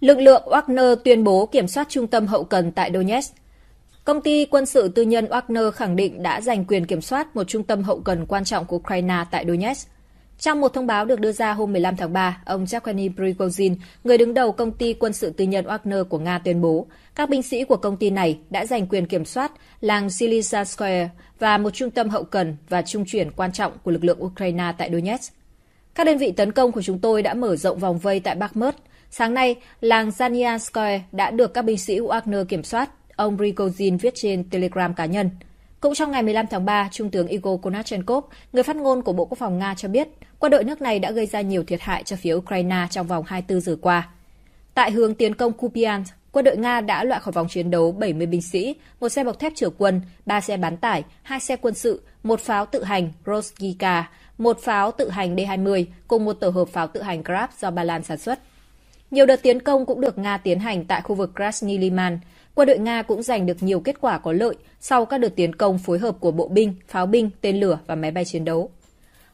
Lực lượng Wagner tuyên bố kiểm soát trung tâm hậu cần tại Donetsk. Công ty quân sự tư nhân Wagner khẳng định đã giành quyền kiểm soát một trung tâm hậu cần quan trọng của Ukraine tại Donetsk. Trong một thông báo được đưa ra hôm 15 tháng 3, ông Yevgeny Prigozhin, người đứng đầu công ty quân sự tư nhân Wagner của Nga tuyên bố, các binh sĩ của công ty này đã giành quyền kiểm soát làng Silisa Square và một trung tâm hậu cần và trung chuyển quan trọng của lực lượng Ukraine tại Donetsk. Các đơn vị tấn công của chúng tôi đã mở rộng vòng vây tại Bakhmut, Sáng nay, làng Zanianskoye đã được các binh sĩ Wagner kiểm soát, ông Prigozhin viết trên Telegram cá nhân. Cũng trong ngày 15 tháng 3, Trung tướng Igor Konachenkov, người phát ngôn của Bộ Quốc phòng Nga cho biết, quân đội nước này đã gây ra nhiều thiệt hại cho phía Ukraine trong vòng 24 giờ qua. Tại hướng tiến công Kupiansk, quân đội Nga đã loại khỏi vòng chiến đấu 70 binh sĩ, một xe bọc thép chở quân, 3 xe bán tải, 2 xe quân sự, một pháo tự hành Rosgika, một pháo tự hành D-20 cùng một tổ hợp pháo tự hành Grab do Ba Lan sản xuất. Nhiều đợt tiến công cũng được Nga tiến hành tại khu vực Krasny Liman. Quân đội Nga cũng giành được nhiều kết quả có lợi sau các đợt tiến công phối hợp của bộ binh, pháo binh, tên lửa và máy bay chiến đấu.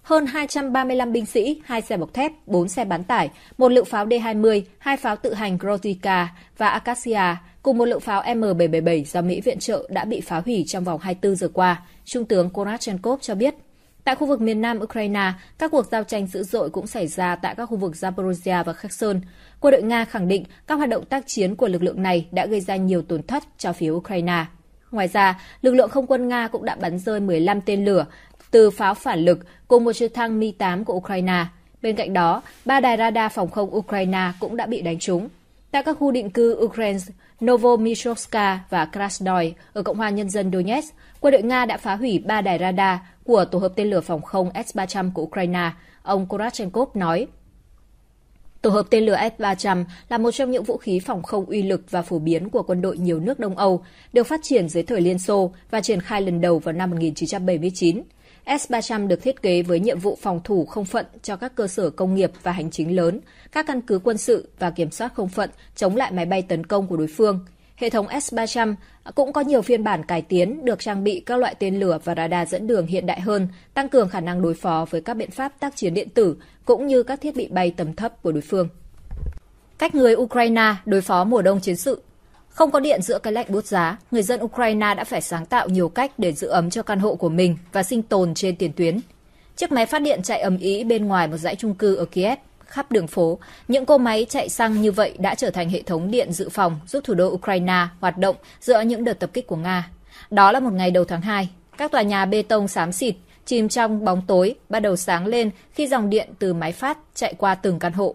Hơn 235 binh sĩ, 2 xe bọc thép, 4 xe bán tải, một lượng pháo D-20, hai pháo tự hành Grotika và Acacia cùng một lượng pháo M777 do Mỹ viện trợ đã bị phá hủy trong vòng 24 giờ qua, Trung tướng Konashenkov cho biết. Tại khu vực miền nam Ukraine, các cuộc giao tranh dữ dội cũng xảy ra tại các khu vực Zaporozhia và Kherson. Quân đội Nga khẳng định các hoạt động tác chiến của lực lượng này đã gây ra nhiều tổn thất cho phía Ukraine. Ngoài ra, lực lượng không quân Nga cũng đã bắn rơi 15 tên lửa từ pháo phản lực cùng một chiếc thăng Mi-8 của Ukraine. Bên cạnh đó, ba đài radar phòng không Ukraine cũng đã bị đánh trúng tại các khu định cư Ukraine, Novomichovska và Krasnoy ở Cộng hòa Nhân dân Donetsk, quân đội Nga đã phá hủy ba đài radar của tổ hợp tên lửa phòng không S-300 của Ukraine, ông Korachenko nói. Tổ hợp tên lửa S-300 là một trong những vũ khí phòng không uy lực và phổ biến của quân đội nhiều nước Đông Âu, được phát triển dưới thời Liên Xô và triển khai lần đầu vào năm 1979. S-300 được thiết kế với nhiệm vụ phòng thủ không phận cho các cơ sở công nghiệp và hành chính lớn, các căn cứ quân sự và kiểm soát không phận chống lại máy bay tấn công của đối phương. Hệ thống S-300 cũng có nhiều phiên bản cải tiến được trang bị các loại tên lửa và radar dẫn đường hiện đại hơn, tăng cường khả năng đối phó với các biện pháp tác chiến điện tử cũng như các thiết bị bay tầm thấp của đối phương. Cách người Ukraine đối phó mùa đông chiến sự không có điện giữa cái lạnh bút giá, người dân Ukraine đã phải sáng tạo nhiều cách để giữ ấm cho căn hộ của mình và sinh tồn trên tiền tuyến. Chiếc máy phát điện chạy ầm ĩ bên ngoài một dãy chung cư ở Kiev, khắp đường phố. Những cô máy chạy xăng như vậy đã trở thành hệ thống điện dự phòng giúp thủ đô Ukraine hoạt động giữa những đợt tập kích của Nga. Đó là một ngày đầu tháng 2. Các tòa nhà bê tông xám xịt, chìm trong bóng tối, bắt đầu sáng lên khi dòng điện từ máy phát chạy qua từng căn hộ.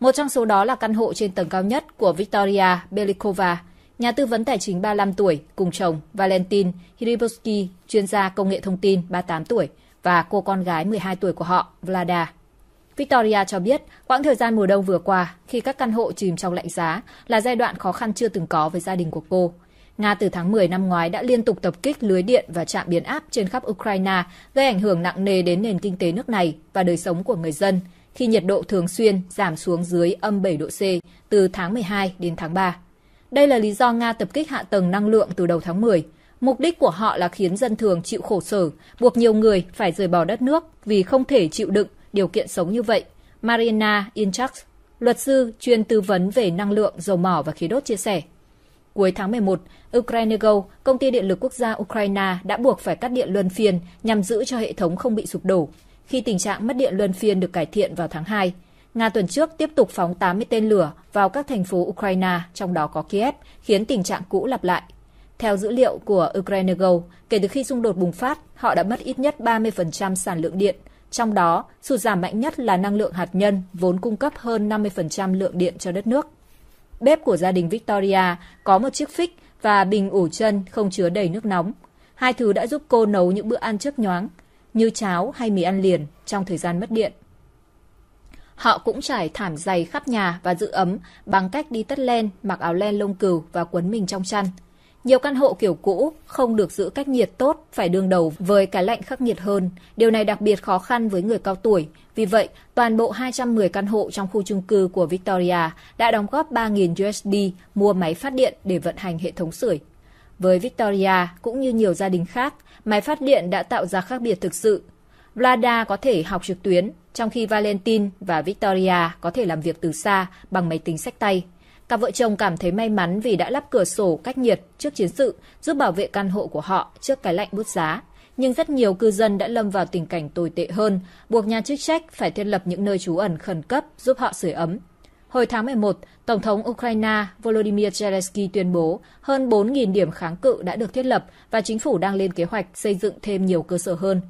Một trong số đó là căn hộ trên tầng cao nhất của Victoria Belikova, Nhà tư vấn tài chính 35 tuổi cùng chồng Valentin Hriboski, chuyên gia công nghệ thông tin 38 tuổi và cô con gái 12 tuổi của họ, Vlada. Victoria cho biết, quãng thời gian mùa đông vừa qua, khi các căn hộ chìm trong lạnh giá, là giai đoạn khó khăn chưa từng có với gia đình của cô. Nga từ tháng 10 năm ngoái đã liên tục tập kích lưới điện và trạm biến áp trên khắp Ukraine, gây ảnh hưởng nặng nề đến nền kinh tế nước này và đời sống của người dân, khi nhiệt độ thường xuyên giảm xuống dưới âm 7 độ C từ tháng 12 đến tháng 3. Đây là lý do Nga tập kích hạ tầng năng lượng từ đầu tháng 10. Mục đích của họ là khiến dân thường chịu khổ sở, buộc nhiều người phải rời bỏ đất nước vì không thể chịu đựng điều kiện sống như vậy. Marina Inchak, luật sư chuyên tư vấn về năng lượng, dầu mỏ và khí đốt chia sẻ. Cuối tháng 11, Ukraine Go, công ty điện lực quốc gia Ukraine đã buộc phải cắt điện luân phiên nhằm giữ cho hệ thống không bị sụp đổ, khi tình trạng mất điện luân phiên được cải thiện vào tháng 2. Nga tuần trước tiếp tục phóng 80 tên lửa vào các thành phố Ukraine, trong đó có Kiev, khiến tình trạng cũ lặp lại. Theo dữ liệu của Ukraine Go, kể từ khi xung đột bùng phát, họ đã mất ít nhất 30% sản lượng điện, trong đó sụt giảm mạnh nhất là năng lượng hạt nhân, vốn cung cấp hơn 50% lượng điện cho đất nước. Bếp của gia đình Victoria có một chiếc phích và bình ủ chân không chứa đầy nước nóng. Hai thứ đã giúp cô nấu những bữa ăn chớp nhoáng, như cháo hay mì ăn liền trong thời gian mất điện. Họ cũng trải thảm dày khắp nhà và giữ ấm bằng cách đi tất len, mặc áo len lông cừu và quấn mình trong chăn. Nhiều căn hộ kiểu cũ không được giữ cách nhiệt tốt, phải đương đầu với cái lạnh khắc nghiệt hơn. Điều này đặc biệt khó khăn với người cao tuổi. Vì vậy, toàn bộ 210 căn hộ trong khu chung cư của Victoria đã đóng góp 3.000 USD mua máy phát điện để vận hành hệ thống sưởi. Với Victoria, cũng như nhiều gia đình khác, máy phát điện đã tạo ra khác biệt thực sự. Vlada có thể học trực tuyến, trong khi Valentin và Victoria có thể làm việc từ xa bằng máy tính sách tay, cặp vợ chồng cảm thấy may mắn vì đã lắp cửa sổ cách nhiệt trước chiến sự giúp bảo vệ căn hộ của họ trước cái lạnh bút giá. Nhưng rất nhiều cư dân đã lâm vào tình cảnh tồi tệ hơn, buộc nhà chức trách phải thiết lập những nơi trú ẩn khẩn cấp giúp họ sưởi ấm. Hồi tháng 11, Tổng thống Ukraine Volodymyr Zelensky tuyên bố hơn 4.000 điểm kháng cự đã được thiết lập và chính phủ đang lên kế hoạch xây dựng thêm nhiều cơ sở hơn.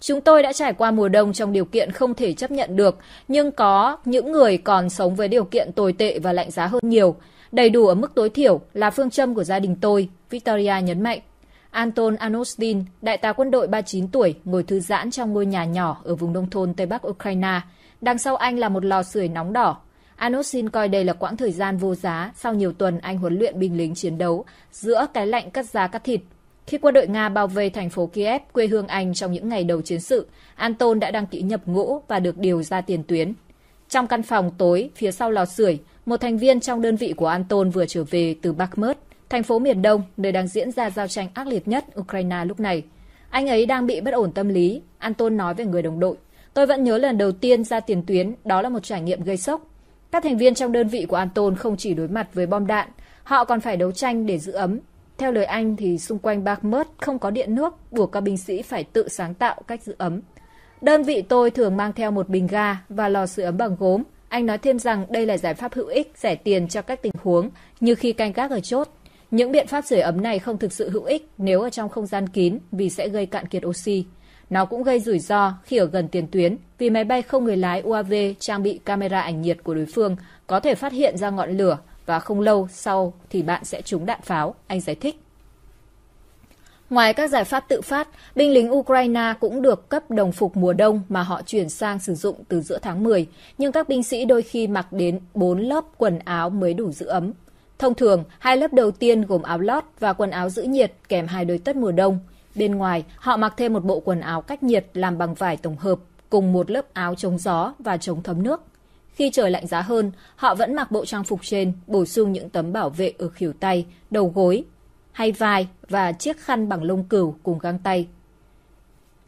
Chúng tôi đã trải qua mùa đông trong điều kiện không thể chấp nhận được, nhưng có những người còn sống với điều kiện tồi tệ và lạnh giá hơn nhiều. Đầy đủ ở mức tối thiểu là phương châm của gia đình tôi, Victoria nhấn mạnh. Anton Anostin, đại tá quân đội 39 tuổi, ngồi thư giãn trong ngôi nhà nhỏ ở vùng nông thôn Tây Bắc Ukraine. Đằng sau anh là một lò sưởi nóng đỏ. Anostin coi đây là quãng thời gian vô giá sau nhiều tuần anh huấn luyện binh lính chiến đấu giữa cái lạnh cắt giá cắt thịt khi quân đội Nga bao vây thành phố Kiev, quê hương Anh trong những ngày đầu chiến sự, Anton đã đăng ký nhập ngũ và được điều ra tiền tuyến. Trong căn phòng tối phía sau lò sưởi, một thành viên trong đơn vị của Anton vừa trở về từ Bakhmut, thành phố miền Đông, nơi đang diễn ra giao tranh ác liệt nhất Ukraine lúc này. Anh ấy đang bị bất ổn tâm lý, Anton nói với người đồng đội. Tôi vẫn nhớ lần đầu tiên ra tiền tuyến, đó là một trải nghiệm gây sốc. Các thành viên trong đơn vị của Anton không chỉ đối mặt với bom đạn, họ còn phải đấu tranh để giữ ấm, theo lời anh thì xung quanh Bakhmut không có điện nước, buộc các binh sĩ phải tự sáng tạo cách giữ ấm. Đơn vị tôi thường mang theo một bình ga và lò sưởi ấm bằng gốm. Anh nói thêm rằng đây là giải pháp hữu ích, rẻ tiền cho các tình huống như khi canh gác ở chốt. Những biện pháp sưởi ấm này không thực sự hữu ích nếu ở trong không gian kín vì sẽ gây cạn kiệt oxy. Nó cũng gây rủi ro khi ở gần tiền tuyến vì máy bay không người lái UAV trang bị camera ảnh nhiệt của đối phương có thể phát hiện ra ngọn lửa và không lâu sau thì bạn sẽ trúng đạn pháo, anh giải thích. Ngoài các giải pháp tự phát, binh lính Ukraine cũng được cấp đồng phục mùa đông mà họ chuyển sang sử dụng từ giữa tháng 10, nhưng các binh sĩ đôi khi mặc đến 4 lớp quần áo mới đủ giữ ấm. Thông thường, hai lớp đầu tiên gồm áo lót và quần áo giữ nhiệt kèm hai đôi tất mùa đông. Bên ngoài, họ mặc thêm một bộ quần áo cách nhiệt làm bằng vải tổng hợp cùng một lớp áo chống gió và chống thấm nước. Khi trời lạnh giá hơn, họ vẫn mặc bộ trang phục trên, bổ sung những tấm bảo vệ ở khỉu tay, đầu gối, hay vai và chiếc khăn bằng lông cừu cùng găng tay.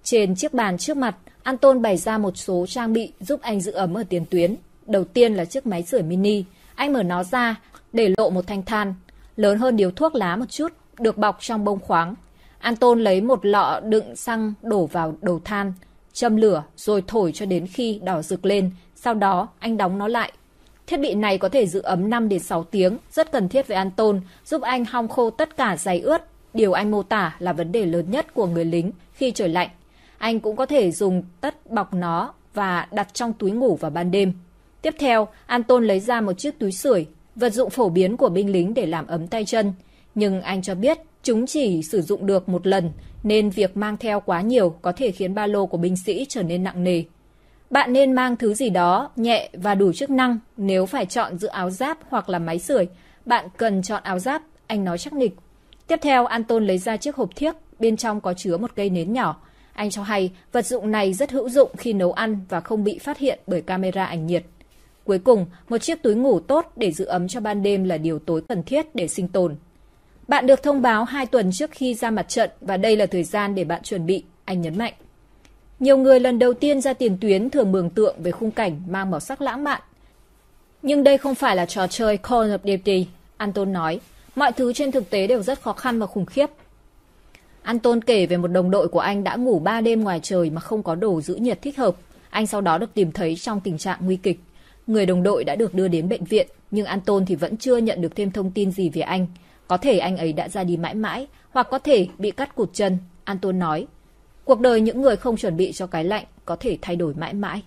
Trên chiếc bàn trước mặt, Anton bày ra một số trang bị giúp anh giữ ấm ở tiền tuyến. Đầu tiên là chiếc máy sửa mini. Anh mở nó ra để lộ một thanh than, lớn hơn điếu thuốc lá một chút, được bọc trong bông khoáng. Anton lấy một lọ đựng xăng đổ vào đầu than, châm lửa rồi thổi cho đến khi đỏ rực lên sau đó, anh đóng nó lại. Thiết bị này có thể giữ ấm 5 đến 6 tiếng, rất cần thiết với Anton, giúp anh hong khô tất cả giày ướt. Điều anh mô tả là vấn đề lớn nhất của người lính khi trời lạnh. Anh cũng có thể dùng tất bọc nó và đặt trong túi ngủ vào ban đêm. Tiếp theo, Anton lấy ra một chiếc túi sưởi, vật dụng phổ biến của binh lính để làm ấm tay chân. Nhưng anh cho biết chúng chỉ sử dụng được một lần, nên việc mang theo quá nhiều có thể khiến ba lô của binh sĩ trở nên nặng nề. Bạn nên mang thứ gì đó nhẹ và đủ chức năng nếu phải chọn giữa áo giáp hoặc là máy sưởi. Bạn cần chọn áo giáp, anh nói chắc nịch. Tiếp theo, Anton lấy ra chiếc hộp thiếc, bên trong có chứa một cây nến nhỏ. Anh cho hay vật dụng này rất hữu dụng khi nấu ăn và không bị phát hiện bởi camera ảnh nhiệt. Cuối cùng, một chiếc túi ngủ tốt để giữ ấm cho ban đêm là điều tối cần thiết để sinh tồn. Bạn được thông báo 2 tuần trước khi ra mặt trận và đây là thời gian để bạn chuẩn bị, anh nhấn mạnh. Nhiều người lần đầu tiên ra tiền tuyến thường mường tượng về khung cảnh mang màu sắc lãng mạn. Nhưng đây không phải là trò chơi Call of Duty, Anton nói. Mọi thứ trên thực tế đều rất khó khăn và khủng khiếp. Anton kể về một đồng đội của anh đã ngủ 3 đêm ngoài trời mà không có đồ giữ nhiệt thích hợp. Anh sau đó được tìm thấy trong tình trạng nguy kịch. Người đồng đội đã được đưa đến bệnh viện, nhưng Anton thì vẫn chưa nhận được thêm thông tin gì về anh. Có thể anh ấy đã ra đi mãi mãi, hoặc có thể bị cắt cụt chân, Anton nói. Cuộc đời những người không chuẩn bị cho cái lạnh có thể thay đổi mãi mãi.